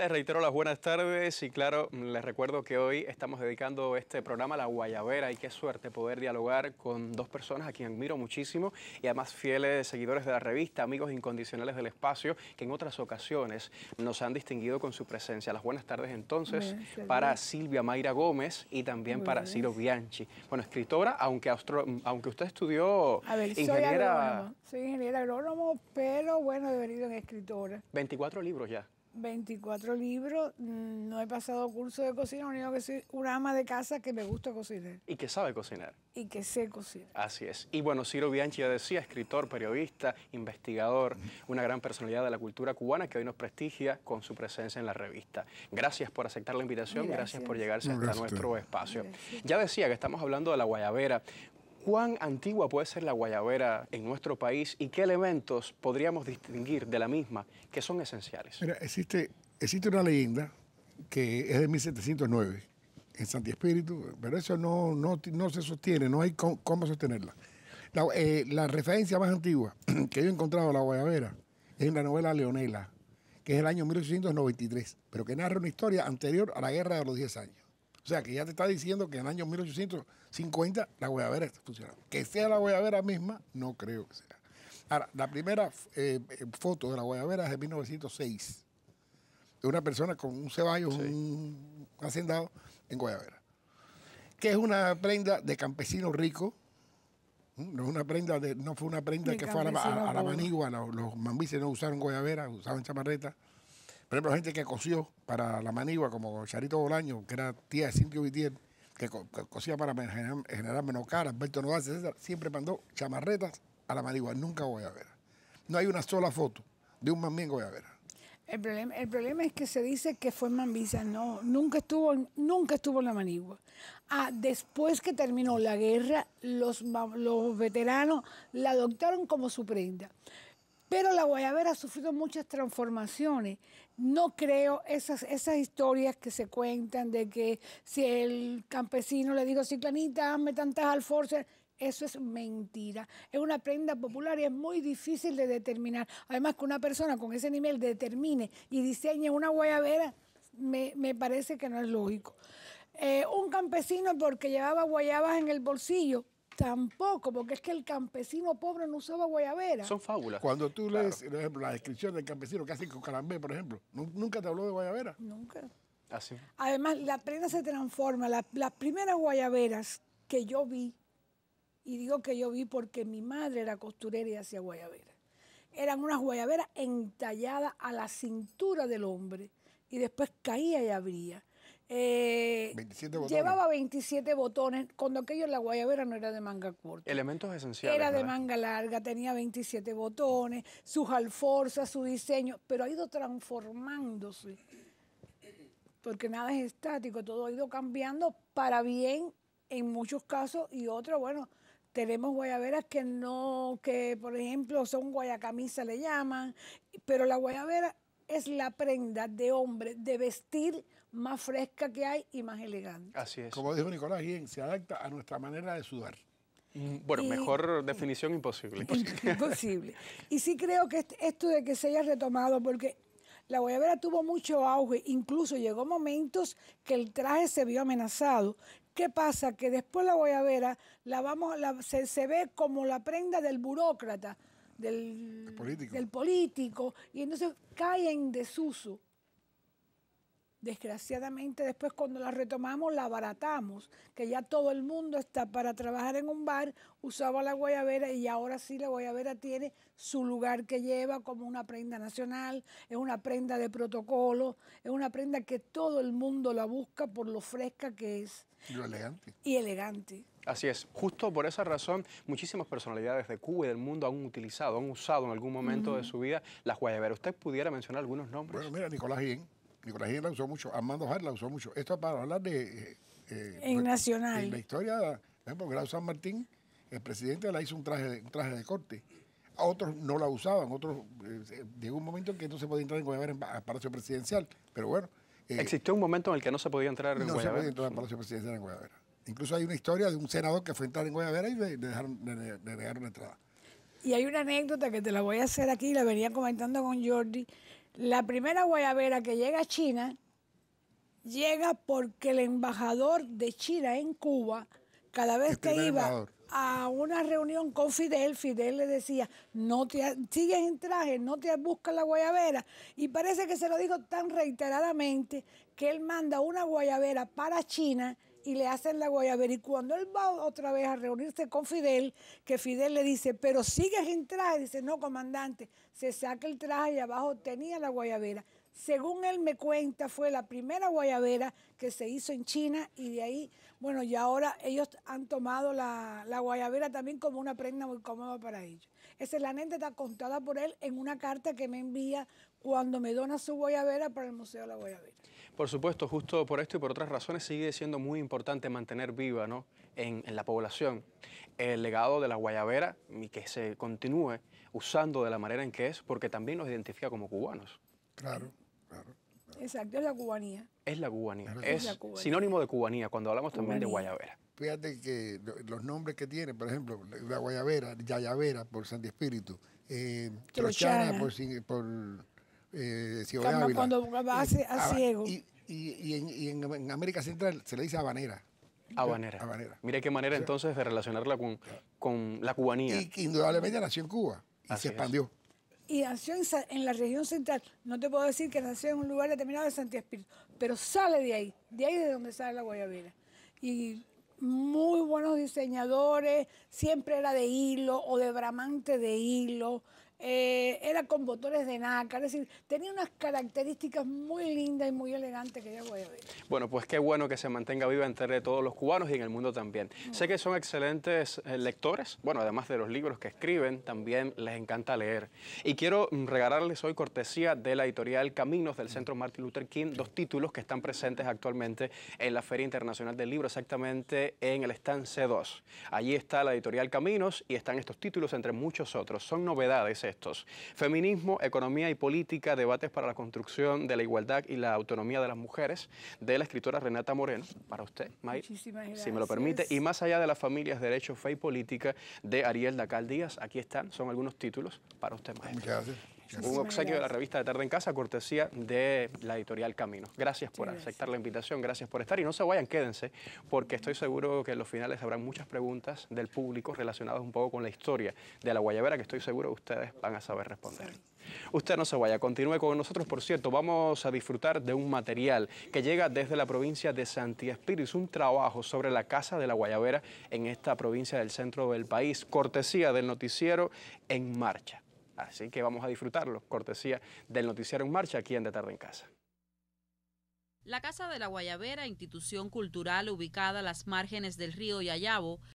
Les reitero las buenas tardes y claro, les recuerdo que hoy estamos dedicando este programa a la Guayabera y qué suerte poder dialogar con dos personas a quien admiro muchísimo y además fieles seguidores de la revista, amigos incondicionales del espacio, que en otras ocasiones nos han distinguido con su presencia. Las buenas tardes entonces para Silvia Mayra Gómez y también para Ciro Bianchi. Bueno, escritora, aunque, aunque usted estudió ingeniera... Soy, ingeniera agrónomo, pero bueno, he venido en escritora. 24 libros ya. 24 libros, no he pasado curso de cocina, único que soy una ama de casa que me gusta cocinar. Y que sabe cocinar. Y que sé cocinar. Así es. Y bueno, Ciro Bianchi ya decía, escritor, periodista, investigador, una gran personalidad de la cultura cubana que hoy nos prestigia con su presencia en la revista. Gracias por aceptar la invitación, gracias, por llegarse hasta nuestro espacio. Ya decía que estamos hablando de la guayabera, ¿Cuán antigua puede ser la guayabera en nuestro país y qué elementos podríamos distinguir de la misma que son esenciales? Mira, existe, existe una leyenda que es de 1709 en Santi Espíritu, pero eso no, no, se sostiene, no hay cómo, sostenerla. Eh, la, referencia más antigua que yo he encontrado a la guayabera es en la novela Leonela, que es el año 1893, pero que narra una historia anterior a la Guerra de los 10 Años. O sea, que ya te está diciendo que en el año 1850 la guayabera está funcionando. Que sea la guayabera misma, no creo que sea. Ahora, la primera eh, eh, foto de la guayabera es de 1906. De una persona con un ceballo, un hacendado en guayabera. Que es una prenda de campesino rico. No, una prenda de, no fue una prenda que fue a la, manigua. Los, mambises no usaron guayabera, usaban chamarreta. Por ejemplo, gente que cosió para la manigua, como Charito Bolaño, que era tía de Simpio Vitier, que, que, cosía para generar General Menocara, Alberto Novas, etc., siempre mandó chamarretas a la manigua. Nunca voy a ver. No hay una sola foto de un que voy a ver. El problema, es que se dice que fue Mambisa. No, nunca estuvo, nunca estuvo en la manigua. Ah, después que terminó la guerra, los veteranos la adoptaron como su prenda. Pero la guayabera ha sufrido muchas transformaciones. No creo esas, esas historias que se cuentan de que si el campesino le dijo, ciclanita, hazme tantas alforzas, eso es mentira. Es una prenda popular y es muy difícil de determinar. Además, que una persona con ese nivel determine y diseñe una guayabera, me, parece que no es lógico. Eh, un campesino porque llevaba guayabas en el bolsillo, Tampoco, porque es que el campesino pobre no usaba guayabera. Son fábulas. Cuando tú lees, por ejemplo, la descripción del campesino que hace con por ejemplo, ¿nunca te habló de guayabera? Nunca. Así. Ah, Además, la prenda se transforma. Las, primeras guayaberas que yo vi, y digo que yo vi porque mi madre era costurera y hacía guayabera, eran unas guayaberas entalladas a la cintura del hombre y después caía y abría. Eh, llevaba 27 botones, cuando aquello la guayabera no era de manga corta. Elementos esenciales. Era de manga larga, tenía 27 botones, sus alforzas, su diseño, pero ha ido transformándose, porque nada es estático, todo ha ido cambiando para bien en muchos casos y otros, bueno, tenemos guayaberas que no, que por ejemplo son guayacamisa le llaman, pero la guayabera es la prenda de hombre, de vestir más fresca que hay y más elegante. Así es. Como dijo Nicolás Guillén, se adapta a nuestra manera de sudar. Mm, bueno, mejor definición imposible. Imposible. Y sí creo que esto de que se haya retomado, porque la guayabera tuvo mucho auge, incluso llegó momentos que el traje se vio amenazado. ¿Qué pasa? Que después la guayabera la vamos, la, se, se ve como la prenda del burócrata, del político. del político. y entonces cae en desuso. Desgraciadamente después cuando la retomamos la abaratamos, que ya todo el mundo está para trabajar en un bar, usaba la guayabera y ahora sí la guayabera tiene su lugar que lleva como una prenda nacional, es una prenda de protocolo, es una prenda que todo el mundo la busca por lo fresca que es. Y elegante. Y elegante. Así es. Justo por esa razón, muchísimas personalidades de Cuba y del mundo han utilizado, han usado en algún momento de su vida las guayaberas. ¿Usted pudiera mencionar algunos nombres? Bueno, mira, Nicolás Guillén. Nicolás Guillén la usó mucho. Armando Hart la usó mucho. Esto para hablar de... Eh, eh, en pues, Nacional. En la historia, ¿eh? por ejemplo, Grau San Martín, el presidente la hizo un traje de, traje de corte. A otros no la usaban, otros... llegó un momento en que no se podía entrar en guayabera el Palacio Presidencial, pero bueno... ¿Existió un momento en el que no se podía entrar en No se podía entrar Palacio Presidencial en Guayabera. Incluso hay una historia de un senador que fue a entrar en Guayabera y le, dejaron, la entrada. Y hay una anécdota que te la voy a hacer aquí, la venía comentando con Jordi. La primera guayabera que llega a China llega porque el embajador de China en Cuba, cada vez que iba a una reunión con Fidel, Fidel le decía, no te sigues en traje, no te buscas la guayabera. Y parece que se lo dijo tan reiteradamente que él manda una guayabera para China y le hacen la guayabera. Y cuando él va otra vez a reunirse con Fidel, que Fidel le dice, pero sigues en traje, dice, no, comandante, se saca el traje y abajo tenía la guayabera. Según él me cuenta, fue la primera guayabera que se hizo en China y de ahí, bueno, y ahora ellos han tomado la, la guayabera también como una prenda muy cómoda para ellos. Esa es la está contada por él en una carta que me envía cuando me dona su guayabera para el Museo de la Guayabera. Por supuesto, justo por esto y por otras razones sigue siendo muy importante mantener viva ¿no? en, la población el legado de la guayabera y que se continúe usando de la manera en que es, porque también nos identifica como cubanos. Claro, claro. Exacto, es la cubanía. Es la cubanía. es, sinónimo de cubanía cuando hablamos también de guayabera. Fíjate que los nombres que tiene, por ejemplo, la guayabera, yayavera por Santi Espíritu, eh, trochana, por eh, cuando va a, ciego. Y, en, América Central se le dice habanera. Habanera. Mira qué manera entonces de relacionarla con, la cubanía. Y indudablemente nació en Cuba y se expandió. Y nació en, la región central. No te puedo decir que nació en un lugar determinado de Santiago Espíritu, pero sale de ahí. De ahí de donde sale la guayabera. Y muy buenos diseñadores, siempre era de hilo o de bramante de hilo. Eh, era con botones de nácar, es decir, tenía unas características muy lindas y muy elegantes que yo voy a ver. Bueno, pues qué bueno que se mantenga viva entre todos los cubanos y en el mundo también. Mm. Sé que son excelentes eh, lectores, bueno, además de los libros que escriben, también les encanta leer. Y quiero mm, regalarles hoy cortesía de la editorial Caminos del Centro Martin Luther King, dos títulos que están presentes actualmente en la Feria Internacional del Libro, exactamente en el stand C2. Allí está la editorial Caminos y están estos títulos entre muchos otros. Son novedades eh, Feminismo, economía y política, debates para la construcción de la igualdad y la autonomía de las mujeres, de la escritora Renata Moreno, para usted, May, si me lo permite, y más allá de las familias, Derecho, fe y política, de Ariel Dacal Díaz. Aquí están, son algunos títulos para usted, May. gracias. Un obsequio de la revista de Tarde en Casa, cortesía de la editorial Camino. Gracias por aceptar la invitación, gracias por estar y no se vayan, quédense, porque estoy seguro que en los finales habrán muchas preguntas del público relacionadas un poco con la historia de la Guayabera, que estoy seguro que ustedes van a saber responder. Usted no se vaya, continúe con nosotros. Por cierto, vamos a disfrutar de un material que llega desde la provincia de Santi Es un trabajo sobre la Casa de la Guayabera en esta provincia del centro del país, cortesía del noticiero En Marcha. Así que vamos a disfrutarlo, cortesía del noticiero en Marcha aquí en De Tarde en Casa. La Casa de la Guayabera, institución cultural ubicada a las márgenes del río Yayabo,